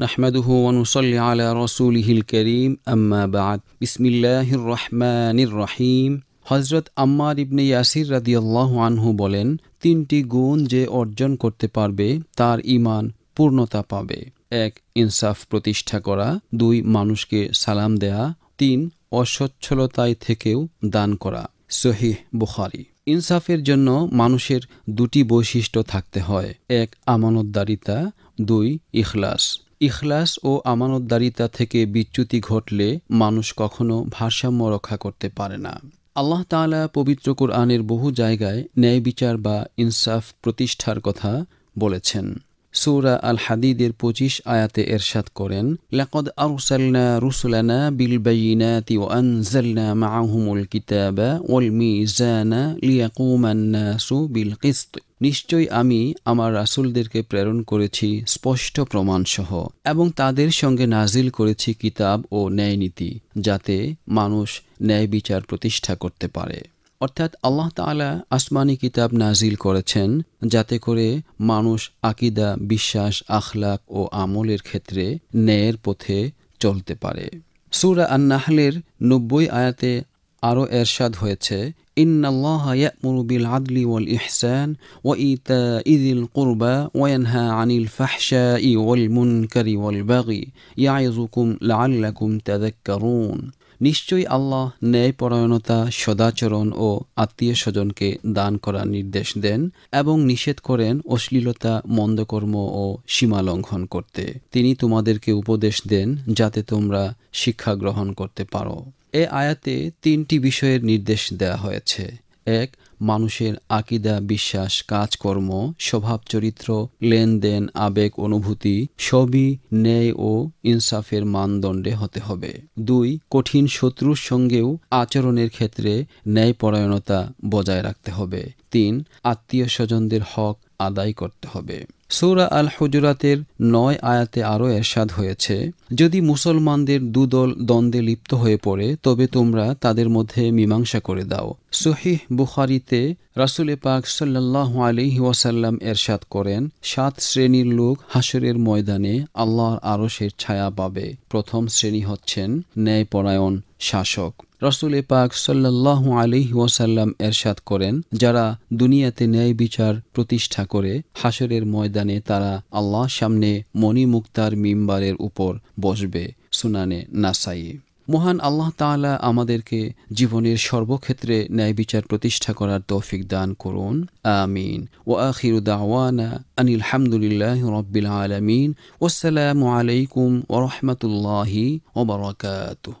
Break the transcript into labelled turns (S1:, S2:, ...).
S1: نحمده ونصلي على رسوله الكريم أما بعد بسم الله الرحمن الرحيم হজরত আম্মার ইবনে ইয়াসির আল্লাহ আনহু বলেন তিনটি গুণ যে অর্জন করতে পারবে তার ইমান পূর্ণতা পাবে এক ইনসাফ প্রতিষ্ঠা করা দুই মানুষকে সালাম দেয়া তিন অসচ্ছলতায় থেকেও দান করা সহিহ বুখারি ইনসাফের জন্য মানুষের দুটি বৈশিষ্ট্য থাকতে হয় এক আমানতদারিতা দুই ইখলাস ইখলাস ও আমানতদারিতা থেকে বিচ্যুতি ঘটলে মানুষ কখনো ভারসাম্য রক্ষা করতে পারে না আল্লাহ তালা পবিত্র কোরআনের বহু জায়গায় ন্যায় বিচার বা ইনসাফ প্রতিষ্ঠার কথা বলেছেন সৌরা আল হাদিদের পঁচিশ আয়াতে এরশাদ করেন লাকদ আরসালনা রুসুলানা বিল বাইনাতি ওয়া আনজালনা মাআহুমুল কিতাবা ওয়াল মিজানা লিয়াকুমান সু বিল কিসত নিশ্চয়ই আমি আমার রাসুলদেরকে প্রেরণ করেছি স্পষ্ট প্রমাণসহ এবং তাদের সঙ্গে নাজিল করেছি কিতাব ও ন্যায়নীতি যাতে মানুষ ন্যায় বিচার প্রতিষ্ঠা করতে পারে অর্থাৎ আল্লাহ তালা আসমানি কিতাব নাজিল করেছেন যাতে করে মানুষ আকিদা বিশ্বাস আখলাক ও আমলের ক্ষেত্রে ন্যায়ের পথে চলতে পারে সুরা আন্নাহলের নব্বই আয়াতে আরও এরশাদ হয়েছে আদলি কুরবা আনিল ওয়াল ওয়াল নিশ্চয়ই আল্লাহ ন্যায়পরায়ণতা সদাচরণ ও আত্মীয় স্বজনকে দান করার নির্দেশ দেন এবং নিষেধ করেন অশ্লীলতা মন্দকর্ম ও সীমা লঙ্ঘন করতে তিনি তোমাদেরকে উপদেশ দেন যাতে তোমরা শিক্ষা গ্রহণ করতে পারো এ আয়াতে তিনটি বিষয়ের নির্দেশ দেয়া হয়েছে এক মানুষের আকিদা বিশ্বাস কাজকর্ম স্বভাব চরিত্র লেনদেন আবেগ অনুভূতি সবই ন্যায় ও ইনসাফের মানদণ্ডে হতে হবে দুই কঠিন শত্রুর সঙ্গেও আচরণের ক্ষেত্রে ন্যায়পরায়ণতা বজায় রাখতে হবে তিন আত্মীয় স্বজনদের হক আদায় করতে হবে সৌরা আল হুজরাতের নয় আয়াতে আরও এরশাদ হয়েছে যদি মুসলমানদের দুদল দ্বন্দ্বে লিপ্ত হয়ে পড়ে তবে তোমরা তাদের মধ্যে মীমাংসা করে দাও সহিহ বুখারিতে রাসুল পাক সাল্লাহ আলি ওয়াসাল্লাম এরশাদ করেন সাত শ্রেণীর লোক হাসরের ময়দানে আল্লাহর আরশের ছায়া পাবে প্রথম শ্রেণী হচ্ছেন ন্যায়পরায়ণ শাসক রসুল পাক সাল্লাহু আলিহি ওয়াসাল্লাম এরশাদ করেন যারা দুনিয়াতে ন্যায় বিচার প্রতিষ্ঠা করে হাসরের ময়দানে তারা আল্লাহ সামনে মণিমুক্তার মিম্বারের উপর বসবে সুনানে নাসাই মহান আল্লাহ তালা আমাদেরকে জীবনের সর্বক্ষেত্রে ন্যায় বিচার প্রতিষ্ঠা করার তৌফিক দান করুন আমিন ও আখিরুদাওয়ানা আনিল হামদুলিল্লাহ রব্বিল আলমিন ওসালামু আলাইকুম ওরহমতুল্লাহি ওবরাকাতুহ